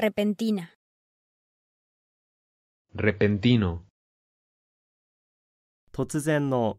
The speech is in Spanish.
repentina. repentino. 突然の